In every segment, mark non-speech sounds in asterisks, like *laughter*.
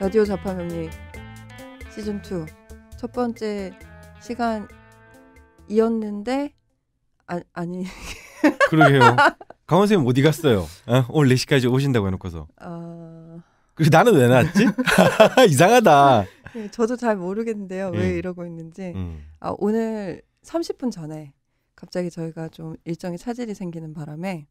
라디오 자판명리 시즌 2 첫 번째 시간이었는데 아, 아니 *laughs* 그러게요. 강원 선생님 어디 갔어요? 어? 오늘 4시까지 오신다고 해놓고서. 어... 그리고 나는 왜 나왔지? *laughs* *laughs* 이상하다. 예, 저도 잘 모르겠는데요. 왜 네. 이러고 있는지. 음. 아, 오늘 30분 전에 갑자기 저희가 좀 일정이 차질이 생기는 바람에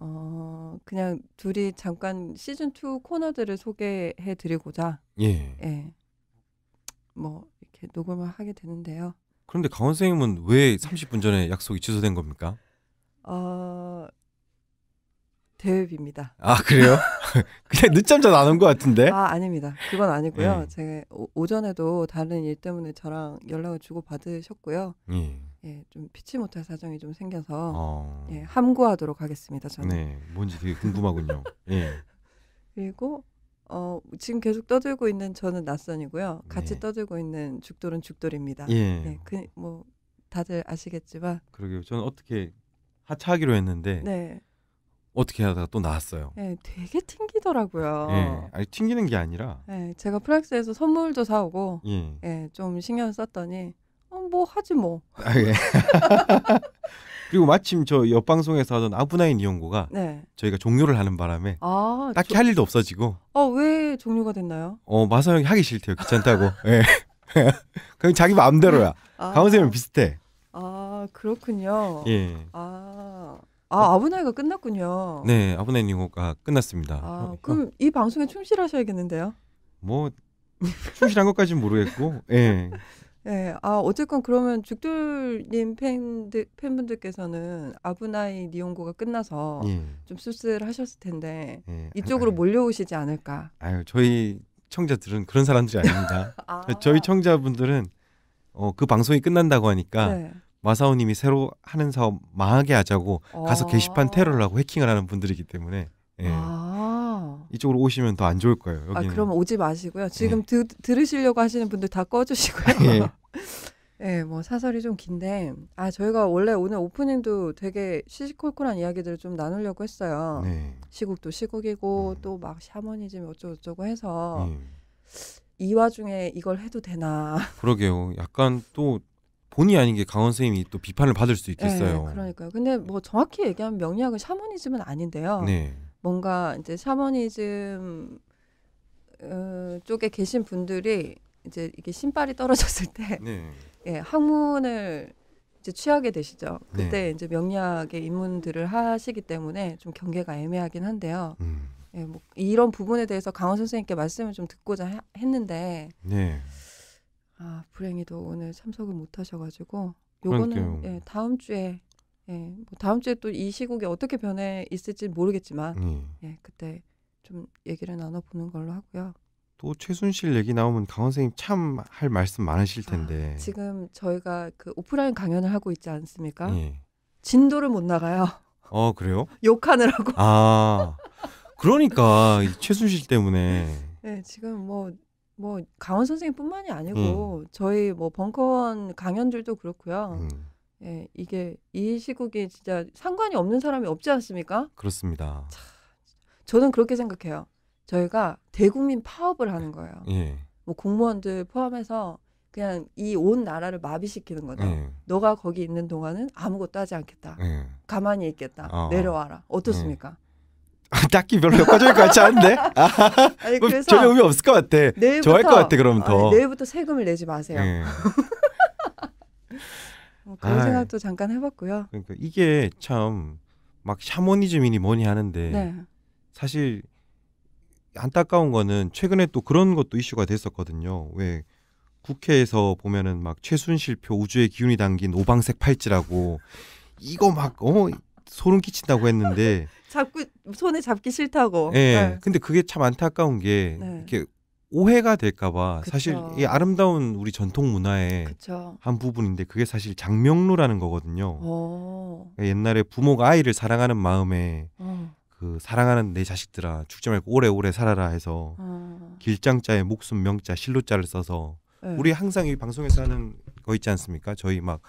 어, 그냥 둘이 잠깐 시즌 2 코너들을 소개해 드리고자 예. 예. 뭐 이렇게 녹음을 하게 되는데요. 그런데 강원 선생님은 왜 30분 전에 약속이 취소된 겁니까? 어 대회입니다. 아 그래요? *laughs* 그냥 늦잠 잘안온 것 같은데? 아 아닙니다. 그건 아니고요. 예. 제가 오, 전에도 다른 일 때문에 저랑 연락을 주고 받으셨고요. 예. 예, 좀 피치 못할 사정이 좀 생겨서 어. 예, 함구하도록 하겠습니다. 저는. 네, 뭔지 되게 궁금하군요. 예. *laughs* 그리고 어, 지금 계속 떠들고 있는 저는 낯선이고요. 같이 네. 떠들고 있는 죽돌은 죽돌입니다. 예. 네, 그, 뭐 다들 아시겠지만 그러게요. 저는 어떻게 하차하기로 했는데 네. 어떻게 하다가 또 나왔어요. 네, 되게 튕기더라고요. 예, 아니 튕기는 게 아니라. 네, 제가 프랑스에서 선물도 사오고, 예, 예좀 신경 썼더니 어, 뭐 하지 뭐. 아, 예. *laughs* 그리고 마침 저 옆 방송에서 하던 아브나인 이용고가 네. 저희가 종료를 하는 바람에 아, 딱히 저... 할 일도 없어지고. 아왜 어, 종료가 됐나요? 어 마사 형이 하기 싫대요. 귀찮다고. *laughs* 예. *laughs* 그냥 자기 마음대로야. 아, 강원쌤은 비슷해. 아 그렇군요. 예. 아. 아 아브나이가 끝났군요. 네, 아브나이 이용고가 끝났습니다. 아, 어, 어. 그럼 어. 이 방송에 충실하셔야겠는데요? 뭐 충실한 것까지는 모르겠고, 예. 네, 아 어쨌건 그러면 죽돌님 팬들 팬분들께서는 아브나이 니온고가 끝나서 예. 좀 쓸쓸하셨을 텐데 예. 이쪽으로 아 몰려오시지 않을까? 아유 저희 청자들은 그런 사람들이 아닙니다. *laughs* 아. 저희 청자분들은 어, 그 방송이 끝난다고 하니까 네. 마사오님이 새로 하는 사업 망하게 하자고 아. 가서 게시판 테러를 하고 해킹을 하는 분들이기 때문에 예. 아. 이쪽으로 오시면 더 안 좋을 거예요. 아, 여기는. 아, 그럼 오지 마시고요. 지금 예. 드, 들으시려고 하시는 분들 다 꺼주시고요. 아, 예. *laughs* 네, 뭐 사설이 좀 긴데 아 저희가 원래 오늘 오프닝도 되게 시시콜콜한 이야기들을 좀 나누려고 했어요. 네. 시국도 시국이고 네. 또막 샤머니즘 어쩌고저쩌고 해서 네. 이 와중에 이걸 해도 되나? 그러게요. 약간 또 본의 아닌 게 강원 선생님이 또 비판을 받을 수 있겠어요. 예, 그러니까요. 근데 뭐 정확히 얘기하면 명리학은 샤머니즘은 아닌데요. 네. 뭔가 이제 샤머니즘 어, 쪽에 계신 분들이 이제 이게 신발이 떨어졌을 때 네. *laughs* 예, 학문을 이제 취하게 되시죠. 그때 네. 이제 명리학의 입문들을 하시기 때문에 좀 경계가 애매하긴 한데요. 음. 예, 뭐 이런 부분에 대해서 강원 선생님께 말씀을 좀 듣고자 하, 했는데 네. 아 불행히도 오늘 참석을 못 하셔가지고 요거는 예, 다음 주에 예, 뭐 다음 주에 또 이 시국이 어떻게 변해 있을지 모르겠지만 음. 예, 그때 좀 얘기를 나눠보는 걸로 하고요. 또 최순실 얘기 나오면 강원 선생님 참 할 말씀 많으실 아, 텐데. 아, 지금 저희가 그 오프라인 강연을 하고 있지 않습니까? 예. 진도를 못 나가요. 어 그래요? *laughs* 욕하느라고. 아 그러니까 최순실 때문에. 네 지금 뭐뭐 뭐 강원 선생님뿐만이 아니고 음. 저희 뭐 벙커원 강연들도 그렇고요. 음. 예, 이게 이 시국이 진짜 상관이 없는 사람이 없지 않습니까? 그렇습니다. 차, 저는 그렇게 생각해요. 저희가 대국민 파업을 하는 거예요. 예. 뭐 공무원들 포함해서 그냥 이 온 나라를 마비시키는 거다. 예. 너가 거기 있는 동안은 아무것도 하지 않겠다. 예. 가만히 있겠다. 어. 내려와라. 어떻습니까? 예. 아, 딱히 별로 효과적일 것 같지 않은데? *laughs* 아, 아니, 그래서 전혀 의미 없을 것 같아. 내일부터, 좋아할 것 같아, 그럼 더. 아니, 내일부터 세금을 내지 마세요. 예. *laughs* 뭐 그런 아, 생각도 잠깐 해봤고요. 그러니까 이게 참 막 샤머니즘이니 뭐니 하는데 네. 사실 안타까운 거는 최근에 또 그런 것도 이슈가 됐었거든요. 왜 국회에서 보면은 막 최순실 표 우주의 기운이 담긴 오방색 팔찌라고 이거 막 어 소름 끼친다고 했는데 *laughs* 잡고 손에 잡기 싫다고. 예. 네. 근데 그게 참 안타까운 게 네. 이렇게 오해가 될까봐 사실 이 아름다운 우리 전통 문화의 그쵸. 한 부분인데 그게 사실 장명로라는 거거든요. 오. 옛날에 부모가 아이를 사랑하는 마음에 어. 그 사랑하는 내 자식들아 죽지 말고 오래오래 살아라 해서 아. 길장자에 목숨 명자 실로자를 써서 네. 우리 항상 이 방송에서 하는 거 있지 않습니까? 저희 막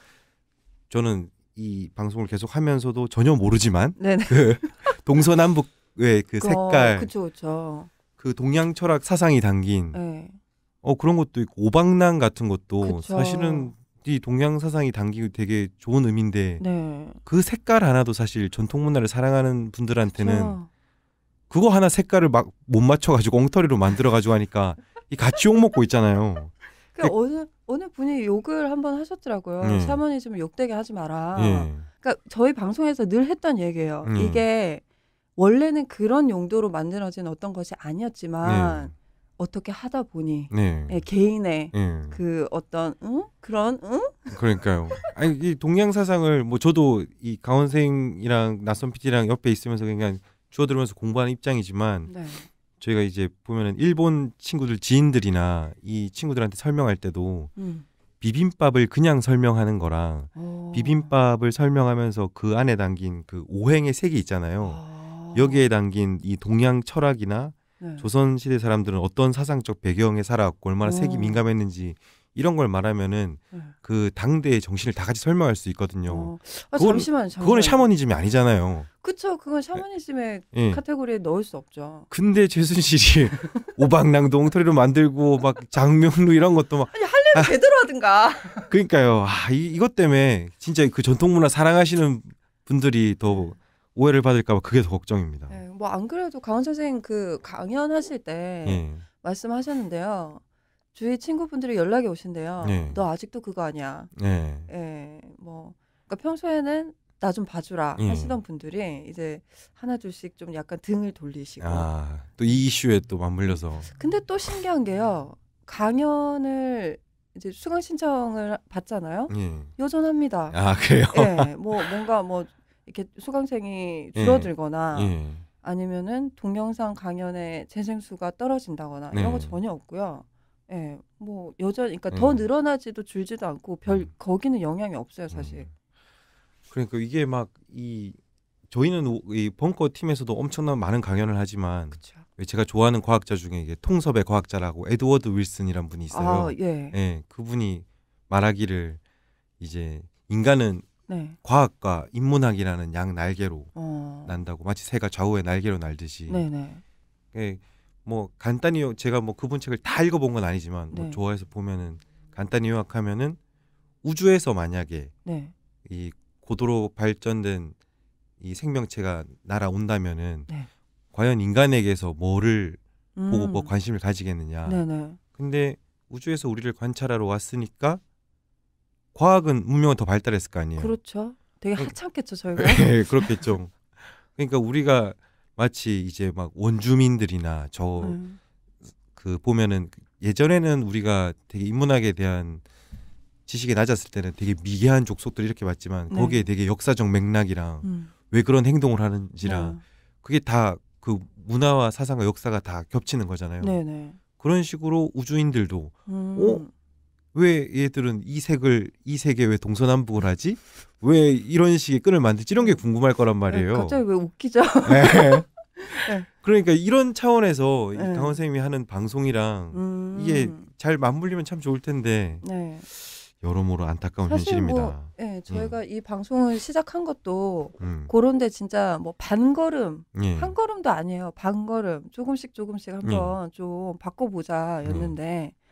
저는 이 방송을 계속 하면서도 전혀 모르지만 네네. 네. 그 *laughs* 동서남북의 그 색깔 그쵸, 그쵸. 그 동양 철학 사상이 담긴 네. 어 그런 것도 있고 오방랑 같은 것도 그쵸. 사실은 이 동양 사상이 담기고 되게 좋은 의미인데 네. 그 색깔 하나도 사실 전통 문화를 사랑하는 분들한테는 그쵸. 그거 하나 색깔을 막 못 맞춰가지고 엉터리로 만들어가지고 하니까 이 같이 욕 먹고 있잖아요. 그러니까 그 어느 어느 분이 욕을 한번 하셨더라고요. 네. 샤머니즘 욕되게 하지 마라. 네. 그러니까 저희 방송에서 늘 했던 얘기예요. 네. 이게 원래는 그런 용도로 만들어진 어떤 것이 아니었지만 네. 어떻게 하다 보니 네. 예, 개인의 네. 그 어떤 응? 그런 응? 그러니까요. 아니 이 동양 사상을 뭐 저도 이 강원생이랑 낯선 PT랑 옆에 있으면서 그냥 주워들으면서 공부하는 입장이지만 네. 저희가 이제 보면은 일본 친구들 지인들이나 이 친구들한테 설명할 때도 음. 비빔밥을 그냥 설명하는 거랑 오. 어. 비빔밥을 설명하면서 그 안에 담긴 그 오행의 색이 있잖아요. 오. 아. 여기에 담긴 이 동양 철학이나 네. 조선 시대 사람들은 어떤 사상적 배경에 살았고 얼마나 어. 색이 민감했는지 이런 걸 말하면은 네. 그 당대의 정신을 다 같이 설명할 수 있거든요. 어. 아, 그건, 잠시만, 잠 그거는 샤머니즘이 아니잖아요. 그쵸, 그건 샤머니즘의 네. 카테고리에 넣을 수 없죠. 근데 최순실이 *laughs* 오방랑동 토리로 만들고 막 장명루 이런 것도 막 아니 할래면 아, 제대로 하든가. 그러니까요. 아, 이, 이것 때문에 진짜 그 전통문화 사랑하시는 분들이 더 네. 오해를 받을까봐 그게 더 걱정입니다. 네. 뭐안 그래도 강원 선생 님그 강연하실 때 예. 말씀하셨는데요. 주위 친구분들이 연락이 오신대요. 예. 너 아직도 그거 아니야. 예. 예. 뭐 그러니까 평소에는 나 좀 봐주라 예. 하시던 분들이 이제 하나 둘씩 좀 약간 등을 돌리시고 아, 또 이 이슈에 또 맞물려서 근데 또 신기한 게요 강연을 이제 수강 신청을 받잖아요 예. 여전합니다 아 그래요 예뭐 뭔가 뭐 이렇게 수강생이 예. 줄어들거나 예. 아니면은 동영상 강연의 재생수가 떨어진다거나 네. 이런 거 네. 전혀 없고요. 예, 뭐 그러니까 네, 뭐 여전히 그러니까 네. 더 늘어나지도 줄지도 않고 별 음. 거기는 영향이 없어요 음. 사실. 그러니까 이게 막 이 저희는 이 벙커 팀에서도 엄청난 많은 강연을 하지만 그쵸. 예, 제가 좋아하는 과학자 중에 이게 통섭의 과학자라고 에드워드 윌슨이란 분이 있어요. 아, 예. 예, 그분이 말하기를 이제 인간은 네. 과학과 인문학이라는 양 날개로 어. 난다고 마치 새가 좌우의 날개로 날듯이 네네. 네. 예, 뭐 간단히 제가 뭐 그분 책을 다 읽어본 건 아니지만 뭐 네. 뭐 좋아해서 보면은 간단히 요약하면은 우주에서 만약에 네. 이 고도로 발전된 이 생명체가 날아온다면은 네. 과연 인간에게서 뭐를 음. 보고 뭐 음. 관심을 가지겠느냐. 네네. 네. 근데 우주에서 우리를 관찰하러 왔으니까 과학은 문명은 더 발달했을 거 아니에요. 그렇죠. 되게 그러니까 하찮겠죠 저희가. 네, *laughs* 그렇겠죠. 그러니까 우리가 마치 이제 막 원주민들이나 저그 음. 그 보면은 예전에는 우리가 되게 인문학에 대한 지식이 낮았을 때는 되게 미개한 족속들이 이렇게 봤지만 네. 거기에 되게 역사적 맥락이랑 음. 왜 그런 행동을 하는지랑 네. 그게 다 그 문화와 사상과 역사가 다 겹치는 거잖아요. 네, 그런 식으로 우주인들도 음. 어왜 얘들은 이 색을 이 색에 왜 동서남북을 하지? 왜 이런 식의 끈을 만들지? 이런 게 궁금할 거란 네, 말이에요. 네, 갑자기 왜 웃기죠? *laughs* 네. 네. 그러니까 이런 차원에서 네. 강원 선생님이 하는 방송이랑 음... 이게 잘 맞물리면 참 좋을 텐데 네. 여러모로 안타까운 현실입니다. 뭐, 네, 저희가 음. 이 방송을 시작한 것도 음. 그런데 진짜 뭐 반걸음 예. 한 걸음도 아니에요. 반걸음 조금씩 조금씩 한번 예. 좀 바꿔보자였는데. 예.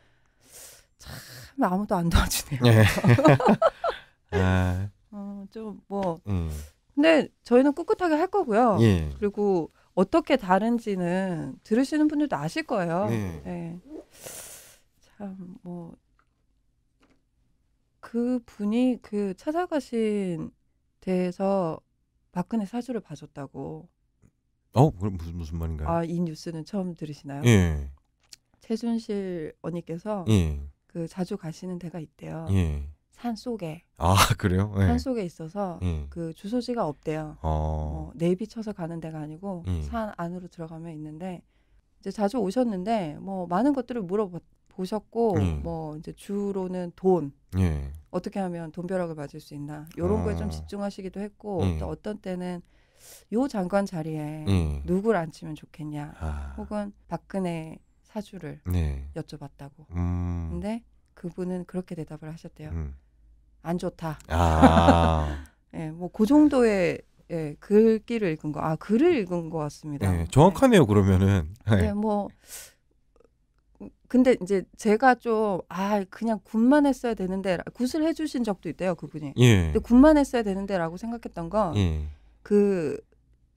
참 아무도 안 도와주네요. 네. *laughs* 아. 어, 좀뭐 음. 근데 저희는 꿋꿋하게 할 거고요. 예. 그리고 어떻게 다른지는 들으시는 분들도 아실 거예요. 네. 예. 네. 예. 참뭐 그 분이 그 찾아가신 대해서 박근혜 사주를 봐줬다고. 어, 그럼 무슨 무슨 말인가요? 아, 이 뉴스는 처음 들으시나요? 예. 최순실 언니께서 예. 그 자주 가시는 데가 있대요. 예. 산 속에. 아 *laughs* 그래요? 예. 산 속에 있어서 예. 그 주소지가 없대요. 어. 어, 내비 쳐서 가는 데가 아니고 예. 산 안으로 들어가면 있는데 이제 자주 오셨는데 뭐 많은 것들을 물어보셨고 예. 뭐 이제 주로는 돈 예. 어떻게 하면 돈벼락을 맞을 수 있나 이런 아. 거에 좀 아. 집중하시기도 했고 또 어떤 때는 요 장관 자리에 누굴 앉히면 좋겠냐 아. 혹은 박근혜 사주를 네. 여쭤봤다고. 음. 근데 그분은 그렇게 대답을 하셨대요. 음. 안 좋다. 아. *laughs* 예, 뭐그 정도의 예, 글귀를 읽은 거. 아, 글을 읽은 것 같습니다. 네, 정확하네요. 네. 그러면은. 네, 네 뭐 근데 이제 제가 좀 아 그냥 군만 했어야 되는데 굿을 해주신 적도 있대요 그분이. 예. 근데 굿만 했어야 되는데라고 생각했던 건그 예. 그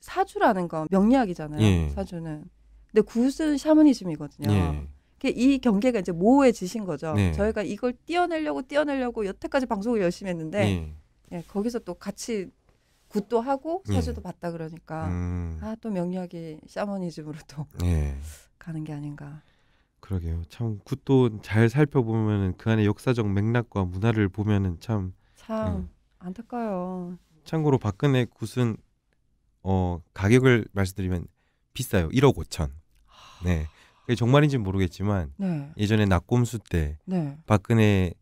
사주라는 건 명리학이잖아요. 예. 사주는 근데 굿은 샤머니즘이거든요. 예. 이 경계가 이제 모호해지신 거죠. 네. 저희가 이걸 뛰어내려고뛰어내려고 여태까지 방송을 열심히 했는데 네. 예, 거기서 또 같이 굿도 하고 예. 사주도 네. 봤다 그러니까 음. 아또 명리학이 샤머니즘으로 또 예. 가는 게 아닌가. 그러게요. 참 굿도 잘 살펴보면 그 안에 역사적 맥락과 문화를 보면은 참참 참 안타까요. 워 참고로 박근혜 굿은 어 가격을 말씀드리면 비싸요. 1억 5천. 네. 그게 정말인지는 모르겠지만 네. 예전에 낙곰수 때 네. 박근혜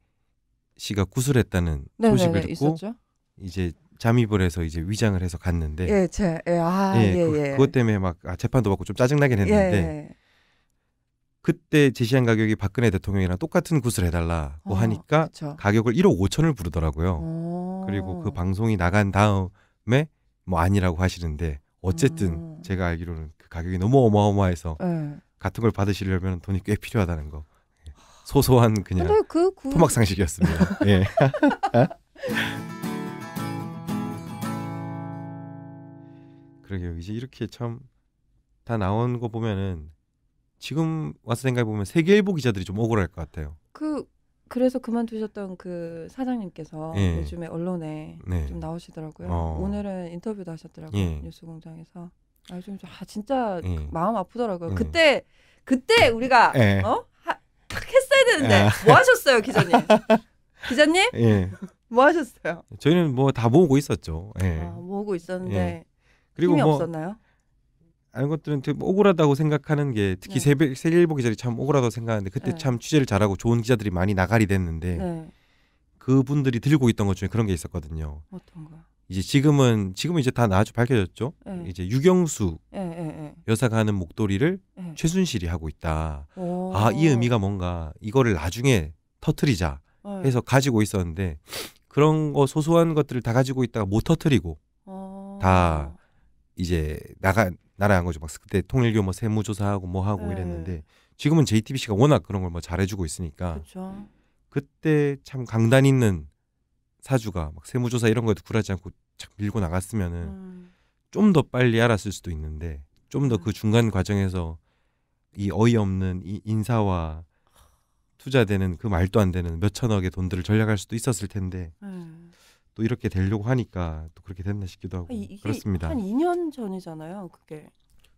씨가 구술했다는 네, 네, 소식을 네, 듣고 있었죠? 이제 잠입을 해서 이제 위장을 해서 갔는데 예, 제, 예, 아, 예, 예, 그, 예. 그것 때문에 막 아, 재판도 받고 좀 짜증나긴 예, 했는데 예. 그때 제시한 가격이 박근혜 대통령이랑 똑같은 구슬 해달라고 어, 하니까 그쵸. 가격을 1억 5천을 부르더라고요. 오. 그리고 그 방송이 나간 다음에 뭐 아니라고 하시는데 어쨌든 음. 제가 알기로는 그 가격이 너무 어마어마해서 네. 같은 걸 받으시려면 돈이 꽤 필요하다는 거. 예. 소소한 그냥 그 구... 토막 상식이었습니다. *laughs* 예. 그러게요. 이제 이렇게 참 다 나온 거 보면은 지금 와서 생각해 보면 세계일보 기자들이 좀 억울할 것 같아요. 그 그래서 그만두셨던 그 사장님께서 예. 요즘에 언론에 네. 좀 나오시더라고요. 어. 오늘은 인터뷰도 하셨더라고요. 예. 뉴스공장에서. 아, 요즘 좀, 아, 진짜 그 마음 아프더라고요. 예. 그때 그때 우리가 예. 어? 하, 했어야 되는데 뭐 하셨어요, 기자님? *laughs* 기자님? 예. 뭐 하셨어요? 저희는 뭐 다 모으고 있었죠. 예. 아, 모으고 있었는데 예. 그리고 힘이 뭐, 없었나요? 아는 것들은 되게 뭐 억울하다고 생각하는 게 특히 네. 세일보 기자들이 참 억울하다고 생각하는데 그때 네. 참 취재를 잘하고 좋은 기자들이 많이 나가리 됐는데 네. 그분들이 들고 있던 것 중에 그런 게 있었거든요. 어떤 거? 이제 지금은 지금은 이제 다 아주 밝혀졌죠. 네. 이제 유경수 예, 예, 예. 여사가 하는 목도리를 최순실이 하고 있다. 아 이 의미가 뭔가 이거를 나중에 터트리자 네. 해서 가지고 있었는데 그런 거 소소한 것들을 다 가지고 있다가 못 터트리고 어. 다 이제 나가 나라에 한 거죠. 막 그때 통일교 뭐 세무조사하고 뭐 하고 네. 이랬는데 지금은 JTBC가 워낙 그런 걸 뭐 잘해주고 있으니까 그쵸. 그때 참 강단 있는 사주가 막 세무조사 이런 거에도 굴하지 않고 착 밀고 나갔으면은 음. 좀더 빨리 알았을 수도 있는데 좀 더그 음. 중간 과정에서 이 어이없는 이 인사와 투자되는 그 말도 안 되는 몇 천억의 돈들을 절약할 수도 있었을 텐데 음. 또 이렇게 되려고 하니까 또 그렇게 됐나 싶기도 하고 아, 이, 그렇습니다. 한 2년 전이잖아요, 그게.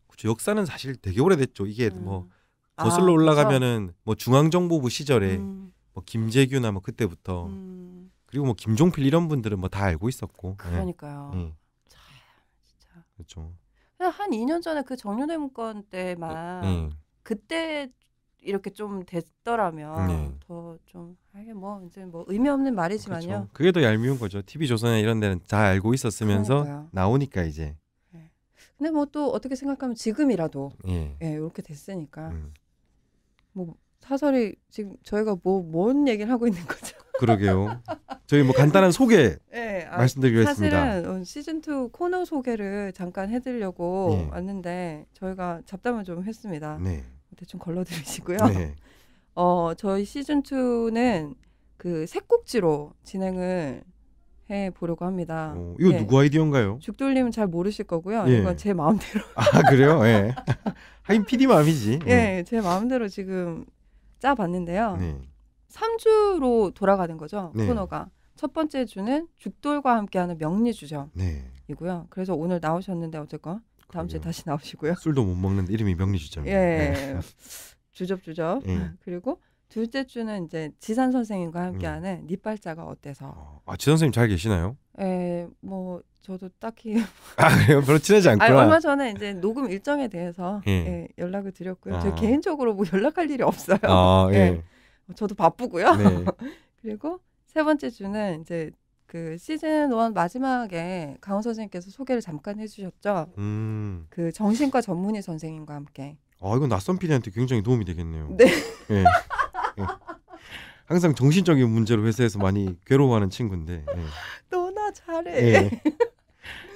그렇죠. 역사는 사실 되게 오래됐죠. 이게 음. 뭐 아, 거슬러 아, 올라가면은 뭐 중앙정보부 시절에 음. 뭐 김재규나 뭐 그때부터 음. 그리고 뭐 김종필 이런 분들은 뭐 다 알고 있었고. 예. 그러니까요. 네. 참 진짜. 그렇죠. 한 2년 전에 그 정윤회 문건 예. 때만 네. 그때 이렇게 좀 됐더라면 네. 더좀 이게 뭐 이제 뭐 의미 없는 말이지만요. 그렇죠. 그게 더 얄미운 거죠. TV 조선이나 이런 데는 다 알고 있었으면서 그러니까요. 나오니까 이제. 네. 근데 뭐 또 어떻게 생각하면 지금이라도 예, 예 이렇게 됐으니까 음. 뭐 사설이 지금 저희가 뭐 뭔 얘기를 하고 있는 거죠. *laughs* 그러게요. 저희 뭐 간단한 소개 네, 아, 말씀드리겠습니다. 사실은 어, 시즌 2 코너 소개를 잠깐 해드리려고 네. 왔는데 저희가 잡담을 좀 했습니다. 네. 대충 걸러들으시고요. 네. *laughs* 어, 저희 시즌 2는 그색꼭지로 진행을 해 보려고 합니다. 오, 이거 예. 누구 아이디어인가요? 죽돌님은 잘 모르실 거고요. 예. 이건 제 마음대로. 아 그래요? 예. *laughs* 하긴 PD 마음이지. 예, 예, 제 마음대로 지금 짜봤는데요. 네. 3주로 돌아가는 거죠 네. 코너가. 첫 번째 주는 죽돌과 함께하는 명리주점이고요. 네. 그래서 오늘 나오셨는데 어쨌건 다음 주에 다시 나오시고요. 술도 못 먹는데 이름이 명리시죠. 예. *laughs* 주접주접. 예. 그리고 둘째 주는 이제 지산 선생님과 음. 함께하는 음. 니빨자가 어때서? 아지 아, 선생님 잘 계시나요? 예, 뭐 저도 딱히 *laughs* 아그 별로 친하지 않구 얼마 전에 이제 녹음 일정에 대해서 예. 예 연락을 드렸고요. 아. 저 개인적으로 뭐 연락할 일이 없어요. 아, 예. 예. 저도 바쁘고요. 네. *laughs* 그리고 세 번째 주는 이제 그 시즌 원 마지막에 강원 선생님께서 소개를 잠깐 해주셨죠. 음. 그 정신과 전문의 선생님과 함께. 아 이건 낯선 피디한테 굉장히 도움이 되겠네요. 네. 네. 네. 항상 정신적인 문제로 회사에서 많이 괴로워하는 친구인데. 네. 너나 잘해.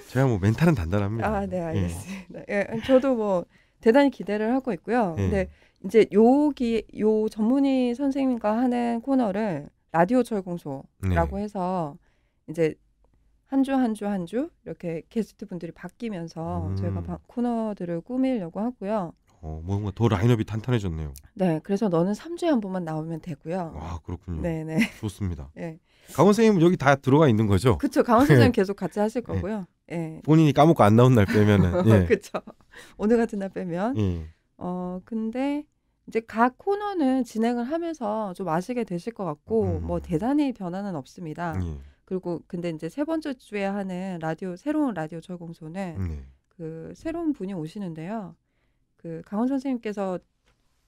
제가 뭐 멘탈은 단단합니다. 아, 네, 알겠습니다. 예. 예, 저도 뭐 대단히 기대를 하고 있고요. 예. 근데 이제 요기 요 전문의 선생님과 하는 코너를 라디오 철공소라고 네. 해서 이제 한 주 한 주 한 주 이렇게 게스트 분들이 바뀌면서 음. 저희가 바, 코너들을 꾸밀려고 하고요. 어, 뭔가 더 라인업이 탄탄해졌네요. 네, 그래서 너는 3주에 한 번만 나오면 되고요. 아, 그렇군요. 네, 네. 좋습니다. 네. *laughs* 강원 선생님 여기 다 들어가 있는 거죠? 그렇죠. 강원 네. 선생님 계속 같이 하실 예. 거고요. 예. 네. 네. 본인이 까먹고 안 나온 날 빼면은 *laughs* 예. 그렇죠. 오늘 같은 날 빼면 예. 어, 근데 이제 각 코너는 진행을 하면서 좀 아시게 되실 것 같고 음. 뭐 대단히 변화는 없습니다. 예. 그리고 근데 이제 세 번째 주에 하는 라디오 새로운 라디오 저공소는 네. 그 새로운 분이 오시는데요. 그 강원 선생님께서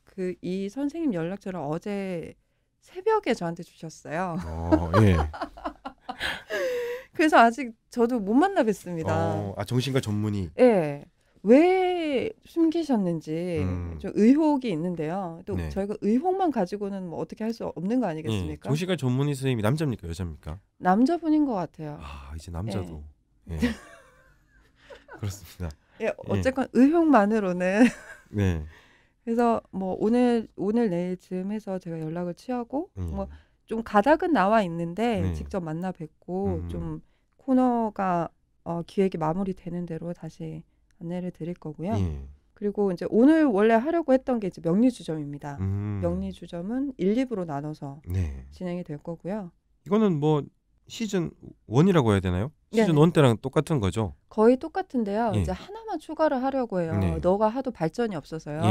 그 이 선생님 연락처를 어제 새벽에 저한테 주셨어요. 어, *laughs* 예. 그래서 아직 저도 못 만나 뵀습니다. 어, 아 정신과 전문의. 예. 왜 숨기셨는지 음. 좀 의혹이 있는데요. 또 네. 저희가 의혹만 가지고는 뭐 어떻게 할 수 없는 거 아니겠습니까? 네. 예, 시가 전문의 선생님이 남자입니까 여자입니까? 남자분인 것 같아요. 아 이제 남자도 네. 네. *laughs* 그렇습니다. 예, 어쨌건 의혹만으로는 *laughs* 네. 그래서 뭐 오늘 오늘 내일쯤 해서 제가 연락을 취하고 음. 뭐좀 가닥은 나와 있는데 네. 직접 만나 뵙고 음. 좀 코너가 어, 기획이 마무리되는 대로 다시 안내를 드릴 거고요. 예. 그리고 이제 오늘 원래 하려고 했던 게 이제 명리주점입니다. 음. 명리주점은 1, 2부로 나눠서 네. 진행이 될 거고요. 이거는 뭐 시즌 원이라고 해야 되나요? 시즌 네원 때랑 똑같은 거죠? 거의 똑같은데요. 예. 이제 하나만 추가를 하려고 해요. 네. 너가 하도 발전이 없어서요.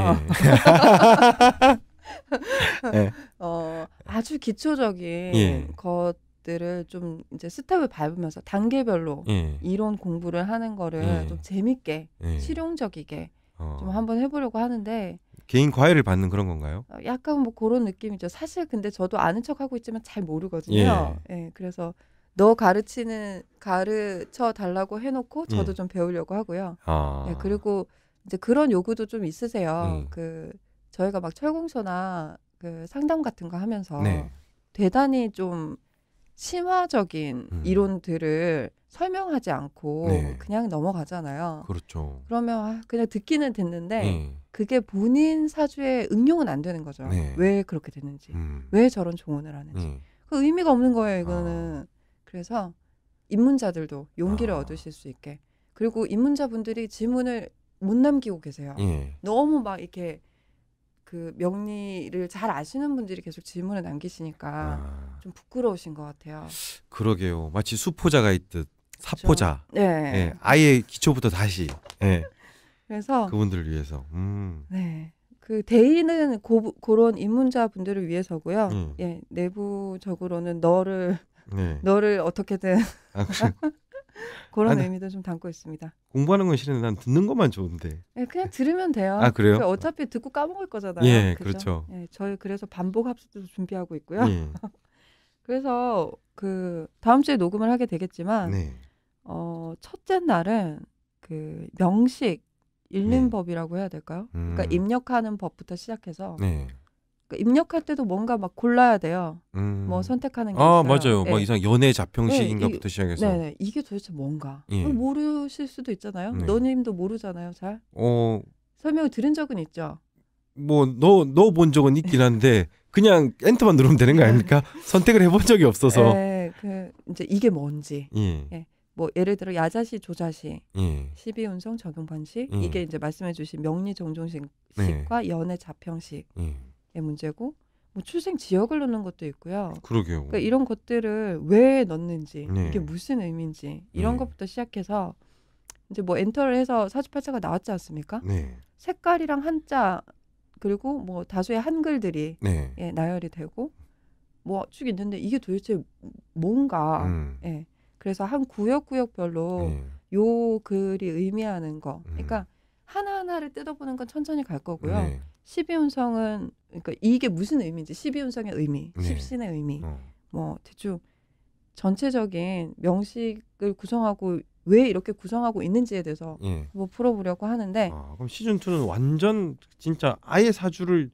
예. *laughs* 예. 어, 아주 기초적인 예. 것 것들을 좀 이제 스텝을 밟으면서 단계별로 예. 이론 공부를 하는 거를 예. 좀 재밌게 예. 실용적이게 어. 좀 한번 해보려고 하는데 개인 과외를 받는 그런 건가요? 어, 약간 뭐 그런 느낌이죠. 사실 근데 저도 아는 척 하고 있지만 잘 모르거든요. 예. 예 그래서 너 가르치는 가르쳐 달라고 해놓고 예. 저도 좀 배우려고 하고요. 아. 예, 그리고 이제 그런 요구도 좀 있으세요. 음. 그 저희가 막 철공소나 그 상담 같은 거 하면서 네. 대단히 좀 심화적인 음. 이론들을 설명하지 않고 네. 그냥 넘어가잖아요. 그렇죠. 그러면 아, 그냥 듣기는 듣는데 네. 그게 본인 사주에 응용은 안 되는 거죠. 네. 왜 그렇게 되는지, 음. 왜 저런 조언을 하는지. 예. 그 의미가 없는 거예요, 아. 이거는. 아. 그래서 입문자들도 용기를 아. 얻으실 수 있게. 그리고 입문자분들이 질문을 못 남기고 계세요. 예. 너무 막 이렇게 그 명리를 잘 아시는 분들이 계속 질문을 남기시니까 아. 좀 부끄러우신 것 같아요. 그러게요. 마치 수포자가 있듯 사포자. 그렇죠? 네. 네. 아예 기초부터 다시. 네. 그래서 그분들을 위해서. 음. 네. 그 대의는 고, 그런 입문자 분들을 위해서고요. 음. 예, 내부적으로는 너를 네. 너를 어떻게든 아, 그런 아니, 네. 의미도 좀 담고 있습니다. 공부하는 건 싫은데 난 듣는 것만 좋은데. 네, 그냥 들으면 돼요. 아 그래요? 그 어차피 듣고 까먹을 거잖아요. 예, 그렇죠. 예, 저희 그래서 반복 합습도 준비하고 있고요. 예. *laughs* 그래서 그 다음 주에 녹음을 하게 되겠지만 네. 어, 첫째 날은 그 명식 읽는 네. 법이라고 해야 될까요? 그러니까 음. 그러니까 입력하는 법부터 시작해서 네. 그러니까 입력할 때도 뭔가 막 골라야 돼요. 뭐 음. 뭐 선택하는 게 아, 있어요. 맞아요. 네. 뭐 막 예. 이상 연애 자평식인가부터 예, 네, 시작해서. 네, 이게 도대체 뭔가? 예. 모르실 수도 있잖아요. 네. 너님도 모르잖아요, 잘. 어. 설명을 들은 적은 있죠. 뭐 너 너 본 적은 있긴 한데 그냥 엔터만 누르면 되는 거 아닙니까? *laughs* 선택을 해본 적이 없어서. 네, 그 이제 이게 뭔지. 예. 예. 뭐 예를 들어 야자시 조자시 예. 십이운성 적용 방식 예. 이게 이제 말씀해주신 명리 정종식과 네. 연애 자평식. 의 문제고 뭐 출생 지역을 넣는 것도 있고요. 그러게요. 그러니까 이런 것들을 왜 넣는지 네. 이게 무슨 의미인지 이런 네. 것부터 시작해서 이제 뭐 엔터를 해서 사주팔자가 나왔지 않습니까? 네. 색깔이랑 한자 그리고 뭐 다수의 한글들이 네. 예, 나열이 되고 뭐 쭉 있는데 이게 도대체 뭔가 음. 예. 그래서 한 구역구역별로 네. 요 글이 의미하는 거. 그러니까 음. 그러니까 하나하나를 뜯어보는 건 천천히 갈 거고요. 네. 십이운성은 그러니까 이게 무슨 의미인지 십이운성의 의미, 네. 십신의 의미, 어. 뭐 대충 전체적인 명식을 구성하고 왜 이렇게 구성하고 있는지에 대해서 예. 뭐 풀어보려고 하는데 아, 그럼 시즌 2는 완전 진짜 아예 사주를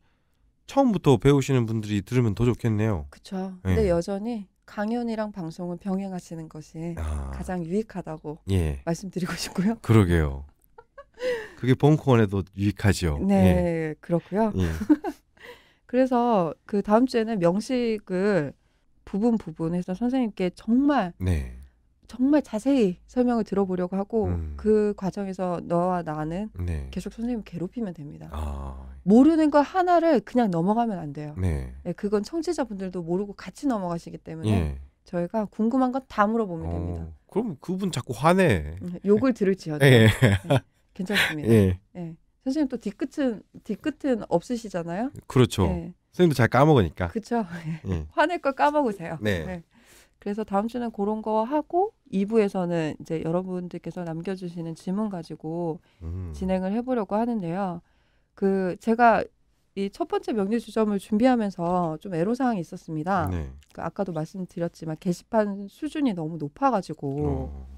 처음부터 배우시는 분들이 들으면 더 좋겠네요. 그렇죠. 예. 근데 여전히 강연이랑 방송은 병행하시는 것이 아. 가장 유익하다고 예. 말씀드리고 싶고요. 그러게요. 그게 봉콩원에도 유익하죠. 네, 예. 그렇고요. 예. *laughs* 그래서 그 다음 주에는 명식을 부분 부분해서 선생님께 정말 네. 정말 자세히 설명을 들어보려고 하고 음. 그 과정에서 너와 나는 네. 계속 선생님 괴롭히면 됩니다. 아. 모르는 걸 하나를 그냥 넘어가면 안 돼요. 네. 네, 그건 청취자분들도 모르고 같이 넘어가시기 때문에 예. 저희가 궁금한 건 다 물어보면 어. 됩니다. 그럼 그분 자꾸 화내. 음, 욕을 들을지어다. 예. 네. 괜찮습니다. 예. 예. 선생님 또 뒤끝은 뒤끝은 없으시잖아요. 그렇죠. 예. 선생님도 잘 까먹으니까. 그렇죠. 예. *laughs* 화낼 걸 까먹으세요. 네. 네. 그래서 다음 주는 그런 거 하고 2부에서는 이제 여러분들께서 남겨주시는 질문 가지고 음. 진행을 해보려고 하는데요. 그 제가 이 첫 번째 명리 주점을 준비하면서 좀 애로사항이 있었습니다. 네. 그 아까도 말씀드렸지만 게시판 수준이 너무 높아가지고 어.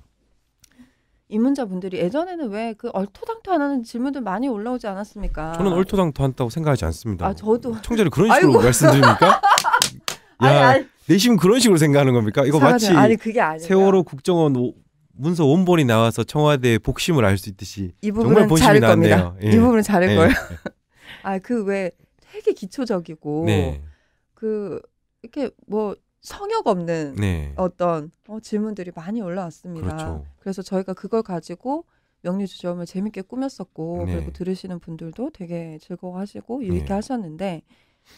입문자분들이 예전에는 왜 그 얼토당토하는 질문들 많이 올라오지 않았습니까? 저는 얼토당토한다고 생각하지 않습니다. 아 저도 청자를 그런 식으로 아이고. 말씀드립니까? *laughs* 아니, 아니. 내심 그런 식으로 생각하는 겁니까? 이거 마치 아니, 그게 세월호 국정원 오, 문서 원본이 나와서 청와대의 복심을 알 수 있듯이 이 정말 본심이 나네요 예. 이 부분은 잘할 예. 거예요. *laughs* 아그 왜 되게 기초적이고 네. 그 이렇게 뭐 성역 없는 네. 어떤 어, 질문들이 많이 올라왔습니다. 그렇죠. 그래서 저희가 그걸 가지고 명리주점을 재밌게 꾸몄었고 네. 그리고 들으시는 분들도 되게 즐거워하시고 네. 이렇게 네. 하셨는데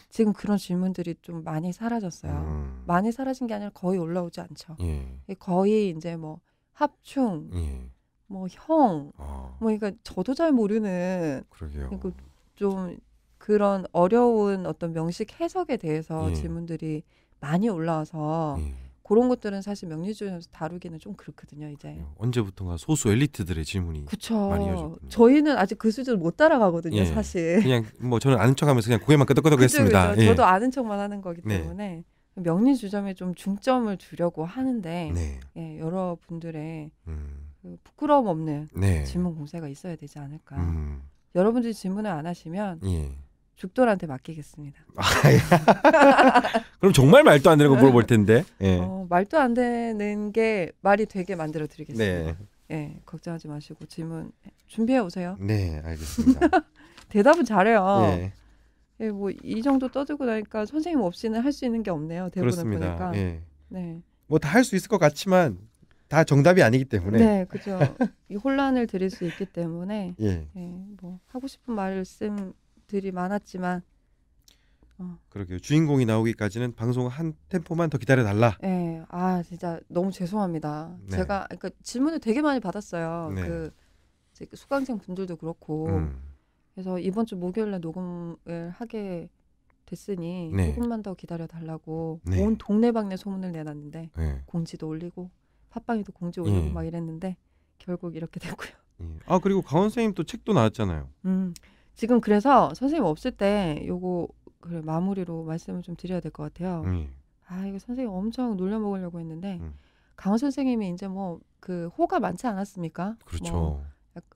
지금 그런 질문들이 좀 많이 사라졌어요. 음. 많이 사라진 게 아니라 거의 올라오지 않죠. 예. 거의 이제 뭐 합충, 예. 뭐 형, 아. 뭐 그러니까 저도 잘 모르는 그러게요. 그러니까 좀 그런 어려운 어떤 명식 해석에 대해서 예. 질문들이 많이 올라와서 예. 그런 것들은 사실 명리주에서 다루기는 좀 그렇거든요. 이제 예, 언제부턴가 소수 엘리트들의 질문이 그쵸. 많이 이어졌군요. 저희는 아직 그 수준을 못 따라가거든요, 예. 사실. 그냥 뭐 저는 아는 척하면서 그냥 고개만 끄덕끄덕했습니다. 예. 저도 아는 척만 하는 거기 네. 때문에 네. 명리 주점에 좀 중점을 두려고 하는데 네. 예, 여러분들의 음. 그 부끄러움 없는 네. 질문 공세가 있어야 되지 않을까. 음. 여러분들이 질문을 안 하시면. 예. 죽돌한테 맡기겠습니다. *laughs* 그럼 정말 말도 안 되는 거 물어볼 텐데. 예. 어, 말도 안 되는 게 말이 되게 만들어 드리겠습니다. 네. 예, 걱정하지 마시고 질문 준비해 오세요. 네, 알겠습니다. *laughs* 대답은 잘해요. 네. 예, 예 뭐 이 정도 떠들고 나니까 선생님 없이는 할 수 있는 게 없네요. 대본을 그렇습니다. 보니까. 예. 네. 뭐 다 할 수 있을 것 같지만 다 정답이 아니기 때문에. 네, 그죠. 이 혼란을 드릴 수 있기 때문에. 예. 예. 뭐 하고 싶은 말씀 것들이 많았지만 어. 그러게요. 주인공이 나오기까지는 방송 한 템포만 더 기다려 달라. 예아 진짜 너무 죄송합니다. 네. 제가 그니까 질문을 되게 많이 받았어요. 네. 그, 그 수강생 분들도 그렇고 음. 그래서 이번 주 목요일날 녹음을 하게 됐으니 네. 조금만 더 기다려 달라고 네. 온 동네방네 소문을 내놨는데 네. 공지도 올리고 팟빵에도 공지 올리고 예. 막 이랬는데 결국 이렇게 *laughs* 됐고요. 예. 아 그리고 강원 선생님 또 책도 나왔잖아요. 음, 지금 그래서 선생님 없을 때 요거 그래 마무리로 말씀을 좀 드려야 될 것 같아요. 음. 예. 아 이거 선생님 엄청 놀려 먹으려고 했는데 음. 강원 선생님이 이제 뭐 그 호가 많지 않았습니까? 그렇죠. 뭐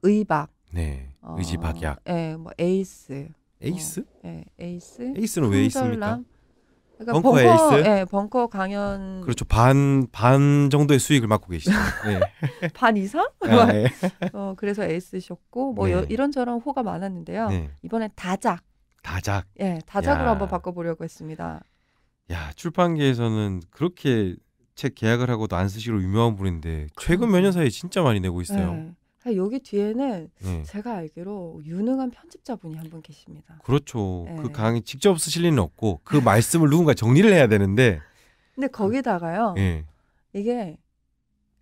의박. 네. 어, 의지박약. 어, 예, 뭐 에이스. 에이스? 뭐, 예, 에이스. 에이스는 왜 있습니까? 그러니까 벙커, 벙커 에이스. 예, 벙커 강연 그렇죠. 반, 반 정도의 수익을 맡고 계시죠. 네. *laughs* 반 이상? 아, 예. *laughs* 어, 그래서 에이스셨고 뭐 네. 여- 이런저런 호가 많았는데요. 네. 이번엔 다작. 다작. 예, 다작으로 야. 한번 바꿔 보려고 했습니다. 야, 출판계에서는 그렇게 책 계약을 하고도 안 쓰시로 유명한 분인데 최근 몇 년 사이에 진짜 많이 내고 있어요. 예. 그러니까 여기 뒤에는 네. 제가 알기로 유능한 편집자분이 한 분 계십니다. 그렇죠. 네. 그 강의 직접 쓰실 리는 없고 그 말씀을 누군가 정리를 해야 되는데. 근데 거기다가요. 네. 이게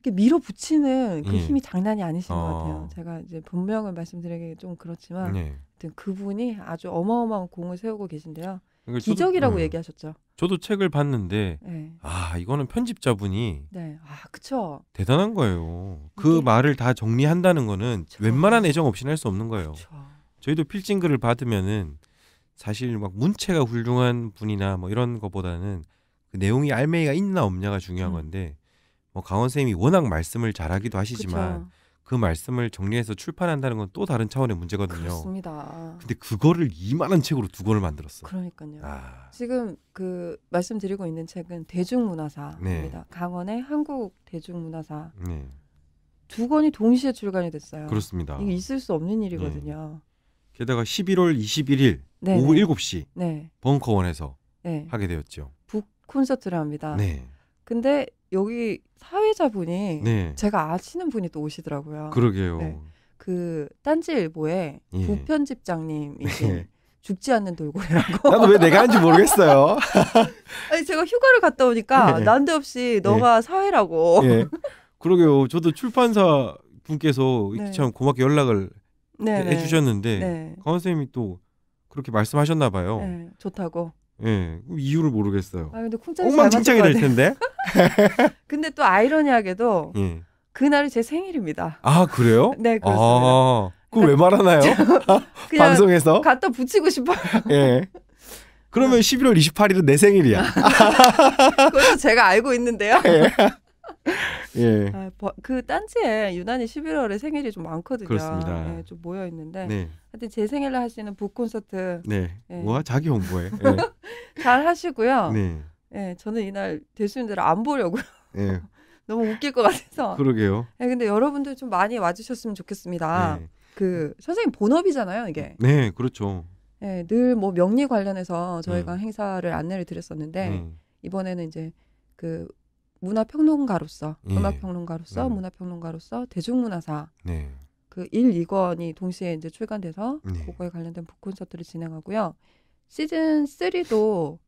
밀어붙이는 그 음. 힘이 장난이 아니신 어. 것 같아요. 아. 제가 이제 분명을 말씀드리기 좀 그렇지만 네. 그분이 아주 어마어마한 공을 세우고 계신데요. 그러니까 기적이라고 저도, 음. 얘기하셨죠. 저도 책을 봤는데 네. 아 이거는 편집자분이 네. 아 그쵸. 대단한 거예요. 그 이게... 말을 다 정리한다는 거는 그 웬만한 애정 없이는 할 수 없는 거예요. 그쵸. 저희도 필진글을 받으면은 사실 막 문체가 훌륭한 분이나 뭐 이런 것보다는그 내용이 알맹이가 있나 없냐가 중요한 음. 건데 뭐 강원 선생님이 워낙 말씀을 잘하기도 하시지만 그쵸. 그 말씀을 정리해서 출판한다는 건 또 다른 차원의 문제거든요. 그렇습니다. 근데 그거를 이만한 책으로 두 권을 만들었어요. 그러니까요. 아. 지금 그 말씀드리고 있는 책은 대중문화사입니다. 네. 강원의 한국 대중문화사. 네. 두 권이 동시에 출간이 됐어요. 그렇습니다. 이게 있을 수 없는 네. 일이거든요. 네. 게다가 11월 21일 네네. 오후 7시 네. 벙커원에서 네. 하게 되었죠. 북 콘서트를 합니다. 네. 근데 여기 사회자분이 네. 제가 아시는 분이 또 오시더라고요. 그러게요. 네. 그 딴지일보의 예. 부편집장님이 네. 죽지 않는 돌고래라고. *laughs* 나도 왜 내가 한지 모르겠어요. *laughs* 아니 제가 휴가를 갔다 오니까 네. 네. 예. 난데없이 너가 예. 사회라고. 그러게요. 저도 출판사 분께서 네. 참 고맙게 연락을 네, 네. 해주셨는데 강원 선생님이 또 그렇게 말씀하셨나 봐요. 좋다고. 예, 이유를 모르겠어요. 아 근데 쿵짝이 엉망진창이 될 텐데. *laughs* 근데 또 아이러니하게도 예. 그날이 제 생일입니다. 아 그래요? 네 그렇습니다. 아, 그왜 말하나요? *laughs* *laughs* 방송에서 갖다 붙이고 싶어요. 예. 그러면 11월 28일은 내 생일이야. 그래서 제가 알고 있는데요. 예. *laughs* 예. 아, 그 딴지에 유난히 11월에 생일이 좀 많거든요. 그렇습니다. 예, 좀 모여 있는데. 네. 하여튼 제 생일날 하시는 북 콘서트. 네. 예. 뭐 자기 홍보에. 예. *laughs* 잘 하시고요. 네. 예, 저는 이날 될수 있는 안 보려고요. 예. *laughs* 너무 웃길 것 같아서. 그러게요. 예, 근데 여러분들 좀 많이 와주셨으면 좋겠습니다. 네. 그 선생님 본업이잖아요, 이게. 네, 그렇죠. 예, 늘뭐 명리 관련해서 저희가 음. 행사를 안내를 드렸었는데 음. 이번에는 이제 그 문화평론가로서 예. 음악평론가로서 음. 문화평론가로서 대중문화사 네. 그 1, 2권이 동시에 이제 출간돼서 네. 그거에 관련된 북콘서트를 진행하고요. 시즌 3도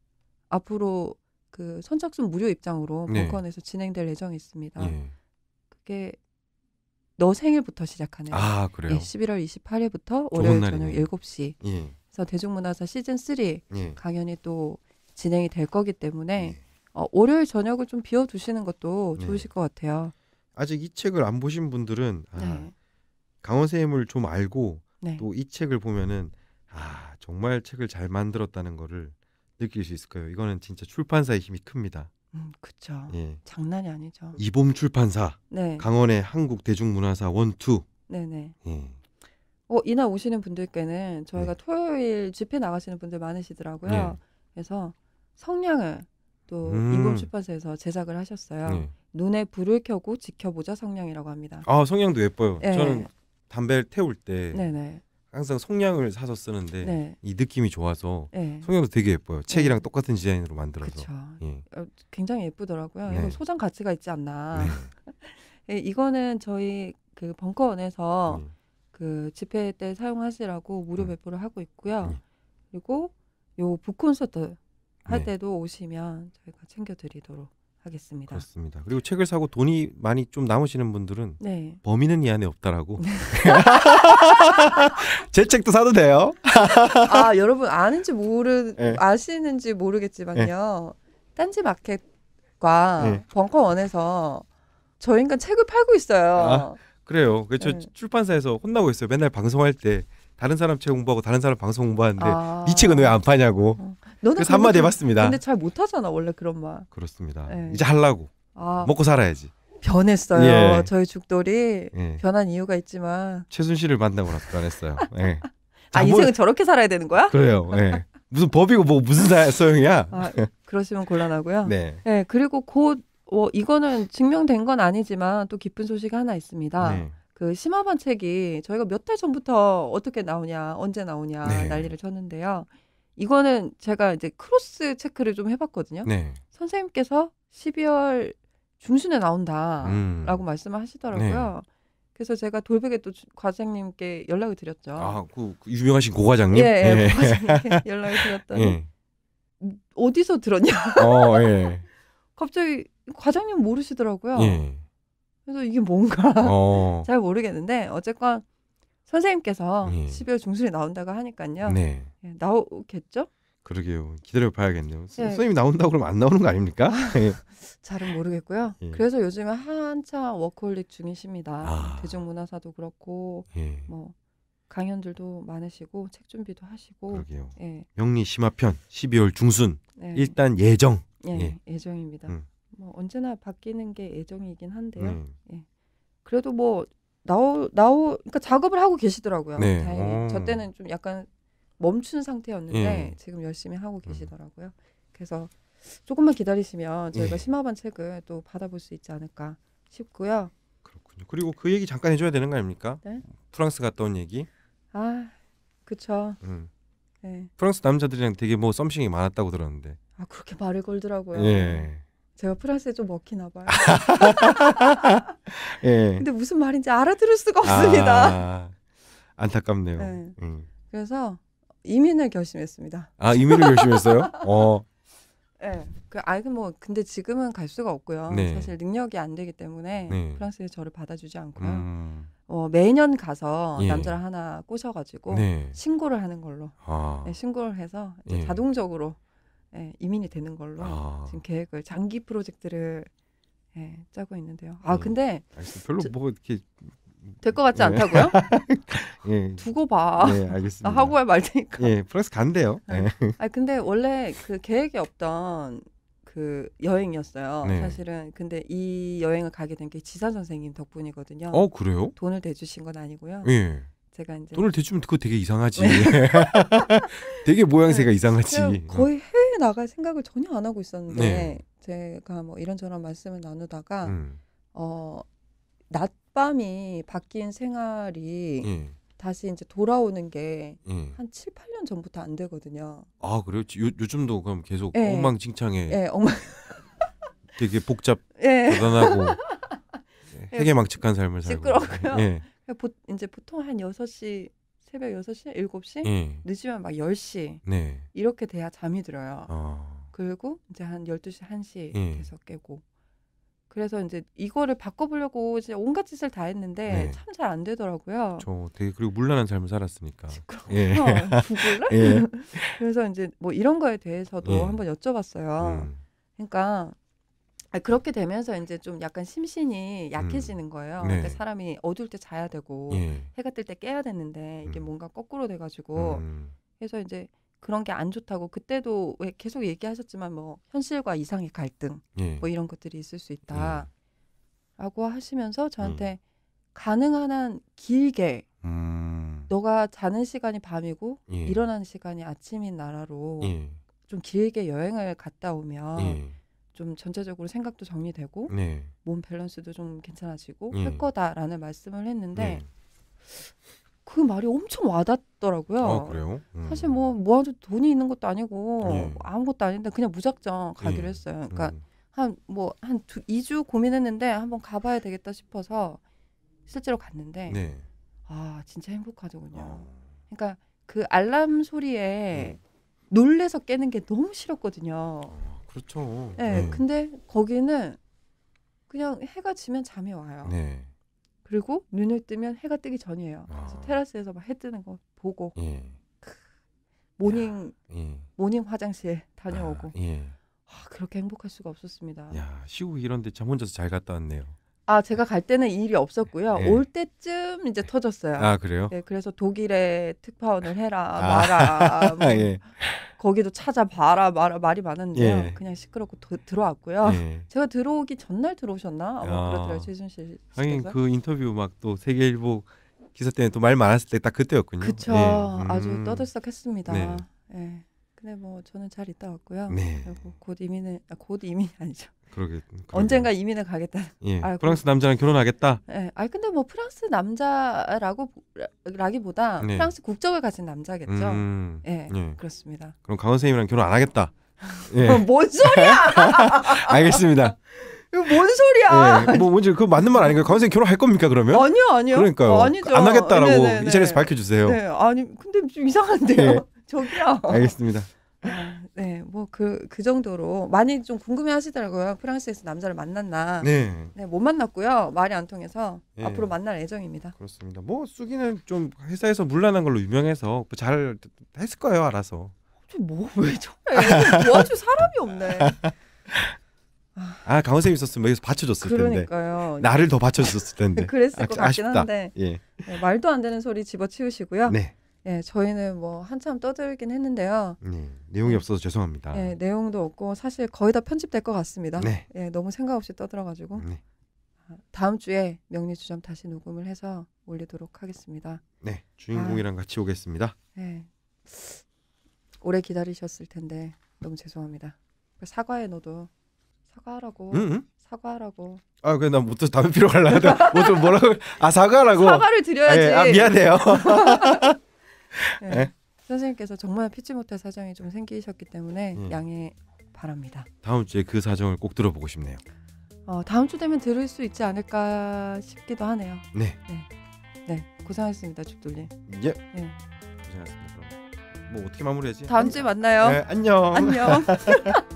앞으로 그 선착순 무료 입장으로 네. 북콘에서 진행될 예정이 있습니다. 예. 그게 너 생일부터 시작하네요. 아, 그래요? 예, 11월 28일부터 월요일 저녁 7시. 예. 그래서 대중문화사 시즌 3 예. 강연이 또 진행이 될 거기 때문에 예. 어, 월요일 저녁을 좀 비워두시는 것도 네. 좋으실 것 같아요. 아직 이 책을 안 보신 분들은 아, 네. 강원쌤을 좀 알고 네. 또이 책을 보면은 아 정말 책을 잘 만들었다는 거를 느낄 수 있을 거예요. 이거는 진짜 출판사의 힘이 큽니다. 음, 그쵸. 예. 장난이 아니죠. 이봄 출판사. 네. 강원의 한국 대중문화사 원투. 네네. 예. 어, 이날 오시는 분들께는 저희가 네. 토요일 집회 나가시는 분들 많으시더라고요. 네. 그래서 성냥을 또 음. 인공출판소에서 제작을 하셨어요. 네. 눈에 불을 켜고 지켜보자 성냥이라고 합니다. 아 성냥도 예뻐요. 네. 저는 담배를 태울 때 네네. 항상 성냥을 사서 쓰는데 네. 이 느낌이 좋아서 예. 성냥도 되게 예뻐요. 책이랑 네. 똑같은 디자인으로 만들어서 예. 어, 굉장히 예쁘더라고요. 이거 네. 소장 가치가 있지 않나. 네. *laughs* 예, 이거는 저희 그 벙커원에서 그 집회 때 사용하시라고 무료 배포를 하고 있고요. 그리고 요 북콘서트 할 네. 때도 오시면 저희가 챙겨드리도록 하겠습니다. 그렇습니다. 그리고 책을 사고 돈이 많이 좀 남으시는 분들은 네. 범인은 이 안에 없다라고 네. *laughs* 제 책도 사도 돼요. 아 여러분 아는지 모르 네. 아시는지 모르겠지만요. 네. 딴지 마켓과 네. 벙커원에서 저희가 책을 팔고 있어요. 아, 그래요. 그저 네. 출판사에서 혼나고 있어요. 맨날 방송할 때 다른 사람 책 공부하고 다른 사람 방송 공부하는데 아... 네 책은 왜 안 파냐고. 어. 너는 그래마디 해봤습니다. 근데 잘 못하잖아 원래 그런 말. 그렇습니다. 네. 이제 하려고 아, 먹고 살아야지. 변했어요. 예. 저희 죽돌이 예. 변한 이유가 있지만 최순실을 만나고 나 변했어요. 예. *laughs* 아 인생은 저렇게 살아야 되는 거야? 그래요. 예. 무슨 법이고 뭐 무슨 소용이야? 아, 그러시면 곤란하고요. 네. 예, 그리고 곧 어, 이거는 증명된 건 아니지만 또 기쁜 소식이 하나 있습니다. 네. 그 심화반 책이 저희가 몇 달 전부터 어떻게 나오냐, 언제 나오냐 네. 난리를 쳤는데요. 이거는 제가 이제 크로스 체크를 좀 해봤거든요. 네. 선생님께서 12월 중순에 나온다라고 음. 말씀을 하시더라고요. 네. 그래서 제가 돌베개 또 과장님께 연락을 드렸죠. 아, 그, 그 유명하신 고 과장님? 예, 예, 예. *laughs* 과장님께 연락을 드렸더니 예. 어디서 들었냐? 어, 예. *laughs* 갑자기 과장님 모르시더라고요. 예. 그래서 이게 뭔가 어. *laughs* 잘 모르겠는데 어쨌건 선생님께서 예. 12월 중순에 나온다고 하니까요. 네. 예, 나오겠죠? 그러게요. 기다려 봐야겠네요. 예. 선생님이 나온다고 그러면 안 나오는 거 아닙니까? 아, 예. 잘은 모르겠고요. 예. 그래서 요즘에 한창 워크홀릭 중이십니다. 아. 대중문화사도 그렇고 예. 뭐 강연들도 많으시고 책 준비도 하시고. 그러게요. 예. 명리 심화편 12월 중순 네. 일단 예정. 예, 예. 정입니다 음. 뭐 언제나 바뀌는 게 예정이긴 한데요. 음. 예. 그래도 뭐 나오 나오 그러니까 작업을 하고 계시더라고요. 네. 다행히 오. 어. 저 때는 좀 약간 멈춘 상태였는데 예. 지금 열심히 하고 음. 계시더라고요. 그래서 조금만 기다리시면 저희가 예. 심화반 책을 또 받아볼 수 있지 않을까 싶고요. 그렇군요. 그리고 그 얘기 잠깐 해줘야 되는 거 아닙니까? 네? 프랑스 갔다 온 얘기. 아, 그쵸. 음. 네. 프랑스 남자들이랑 되게 뭐 썸씽이 많았다고 들었는데. 아 그렇게 말을 걸더라고요. 예. 제가 프랑스에 좀 먹히나 봐요. *laughs* 예. 근데 무슨 말인지 알아들을 수가 없습니다. 아, *laughs* 안타깝네요. 네. 음. 그래서 이민을 결심했습니다. 아 이민을 결심했어요? 어. 네. 그 아이 그 뭐 근데 지금은 갈 수가 없고요. 네. 사실 능력이 안 되기 때문에 네. 프랑스에 저를 받아주지 않고요. 음. 어, 매년 가서 예. 남자를 하나 꼬셔가지고 네. 신고를 하는 걸로 아. 네, 신고를 해서 이제 예. 자동적으로 예, 이민이 되는 걸로 아. 지금 계획을 장기 프로젝트를 예, 짜고 있는데요. 아 예. 근데 아니, 별로 저, 뭐 이렇게 될 것 같지 네. 않다고요? *laughs* 예. 두고 봐. 예, 알겠습니다. 나 하고 말 테니까. 예, 프랑스 간대요. 예. *laughs* 아 근데 원래 그 계획이 없던 그 여행이었어요. 네. 사실은 근데 이 여행을 가게 된 게 지사 선생님 덕분이거든요. 어 그래요? 돈을 대주신 건 아니고요. 예. 제가 이제 돈을 대주면 그거 되게 이상하지. 네. *laughs* 되게 모양새가 네. 이상하지. 네. 거의 해외 나갈 생각을 전혀 안 하고 있었는데 네. 제가 뭐 이런저런 말씀을 나누다가 음. 어 낮밤이 바뀐 생활이 예. 다시 이제 돌아오는 게한 예. 칠, 팔년 전부터 안 되거든요. 아 그래요? 요, 요즘도 그럼 계속 예. 엉망진창에. 예, 엉망. 되게 복잡, 예. 대단하고 *laughs* 예, 해계망측한 삶을 살고. 시끄럽고 보, 이제 보통 한6시 새벽 6시7시 예. 늦으면 막1 0시 네. 이렇게 돼야 잠이 들어요. 어. 그리고 이제 한1 2시1시 예. 계속 깨고. 그래서 이제 이거를 바꿔보려고 이제 온갖 짓을 다 했는데 네. 참잘 안 되더라고요. 저 되게 그리고 물란한 삶을 살았으니까. *laughs* 예. *laughs* 구글라? 예. *laughs* 그래서 이제 뭐 이런 거에 대해서도 예. 한번 여쭤봤어요. 음. 그러니까 그렇게 되면서 이제 좀 약간 심신이 음. 약해지는 거예요. 그러니까 네. 그러니까 사람이 어두울 때 자야 되고 예. 해가 뜰 때 깨야 되는데 이게 음. 뭔가 거꾸로 돼가지고 음. 그래서 이제 그런 게 안 좋다고 그때도 왜 계속 얘기하셨지만 뭐 현실과 이상의 갈등 예. 뭐 이런 것들이 있을 수 있다라고 예. 하시면서 저한테 음. 가능한 한 길게 음. 너가 자는 시간이 밤이고 예. 일어나는 시간이 아침인 나라로 예. 좀 길게 여행을 갔다 오면. 예. 좀 전체적으로 생각도 정리되고 네. 몸 밸런스도 좀 괜찮아지고 네. 할 거다라는 말씀을 했는데 네. 그 말이 엄청 와닿더라고요. 아, 음. 사실 뭐 뭐아도 돈이 있는 것도 아니고 예. 아무것도 아닌데 그냥 무작정 가기로 예. 했어요. 그러니까 한 뭐한 음. 뭐 이주 고민했는데 한번 가봐야 되겠다 싶어서 실제로 갔는데 네. 아 진짜 행복하더군요. 어. 그러니까 그 알람 소리에 네. 놀래서 깨는 게 너무 싫었거든요. 어. 그렇죠. 네, 네. 근데 거기는 그냥 해가 지면 잠이 와요. 네. 그리고 눈을 뜨면 해가 뜨기 전이에요. 아. 그래서 테라스에서 막 해 뜨는 거 보고 예. 크, 모닝 예. 모닝 화장실 다녀오고 아, 예. 아, 그렇게 행복할 수가 없었습니다. 야 시국 이런데 참 혼자서 잘 갔다 왔네요. 아 제가 갈 때는 일이 없었고요. 네. 올 때쯤 이제 터졌어요. 아 그래요? 네, 그래서 독일에 특파원을 해라 아. 말아 *laughs* 뭐 예. 거기도 찾아봐라 말아 말이 많았는데 예. 그냥 시끄럽고 도, 들어왔고요. 예. 제가 들어오기 전날 들어오셨나 아마 아. 그렇더라고요 최순실 씨께서. 하긴 그 인터뷰 막 또 세계일보 기사 때문에 또말 많았을 때 딱 그때였군요. 그쵸 예. 음. 아주 떠들썩했습니다. 네. 예. 네, 뭐 저는 잘 있다 왔고요. 네. 곧 이민을 아, 곧이민 *laughs* 아니죠. 그러게. 그러게. 언젠가 이민을 가겠다. 예. 아, 프랑스 남자랑 결혼하겠다. 네. 아 근데 뭐 프랑스 남자라고 라기보다 네. 프랑스 국적을 가진 남자겠죠. 음, 예, 예. 그렇습니다. 그럼 강원 선생님이랑 결혼 안 하겠다. *laughs* 예. 뭐, 뭔 소리야? *laughs* 알겠습니다. 이뭔 소리야? 예, 뭐 뭔지 그 맞는 말 아닌가요? 강원 선생님 결혼할 겁니까 그러면? 아니요, 아니요. 그러니까요. 어, 아니죠. 안 하겠다라고 네네네. 네, 이 자리에서 네. 밝혀주세요. 네, 아니 근데 좀 이상한데요. 네. 저기요. 알겠습니다. *laughs* 네, 뭐그그 그 정도로 많이 좀 궁금해하시더라고요. 프랑스에서 남자를 만났나? 네. 네, 못 만났고요. 말이 안 통해서 네. 앞으로 만날 예정입니다. 그렇습니다. 뭐쑥기는좀 회사에서 물란한 걸로 유명해서 잘 했을 거예요, 알아서. 저뭐왜 *laughs* 저래? 도와줄 사람이 없네. *laughs* 아 강원쌤 있었으면 여기서 받쳐줬을 그러니까요. 텐데 나를 더 받쳐줬을 텐데 그랬을 아, 것 같긴 아쉽다. 한데 예. 네, 말도 안 되는 소리 집어치우시고요 네. 예, 저희는 뭐 한참 떠들긴 했는데요. 네, 내용이 네. 없어서 죄송합니다. 예, 내용도 없고 사실 거의 다 편집될 것 같습니다. 네. 예, 너무 생각 없이 떠들어가지고 네. 아, 다음 주에 명리주점 다시 녹음을 해서 올리도록 하겠습니다. 네, 아. 주인공이랑 아, 같이 오겠습니다. 예, 오래 기다리셨을 텐데 너무 죄송합니다. 그 사과해 너도 사과하라고. 응응? 사과하라고. 아, 그래 나못 담배 피러 갈라 하다. 뭐좀 뭐라고? 아, 사과라고. 사과를 드려야지. 아, 예, 아 미안해요. *laughs* 네. 네. 선생님께서 정말 피치 못할 사정이 좀 생기셨기 때문에 음. 양해 바랍니다. 다음 주에 그 사정을 꼭 들어보고 싶네요. 어, 다음 주 되면 들을 수 있지 않을까 싶기도 하네요. 네. 네. 네. 고생하셨습니다, 죽돌님. 예. 네. 고생하셨습니다. 뭐 어떻게 마무리하지? 다음 주에 만나요. 네, 안녕. 안녕. *laughs*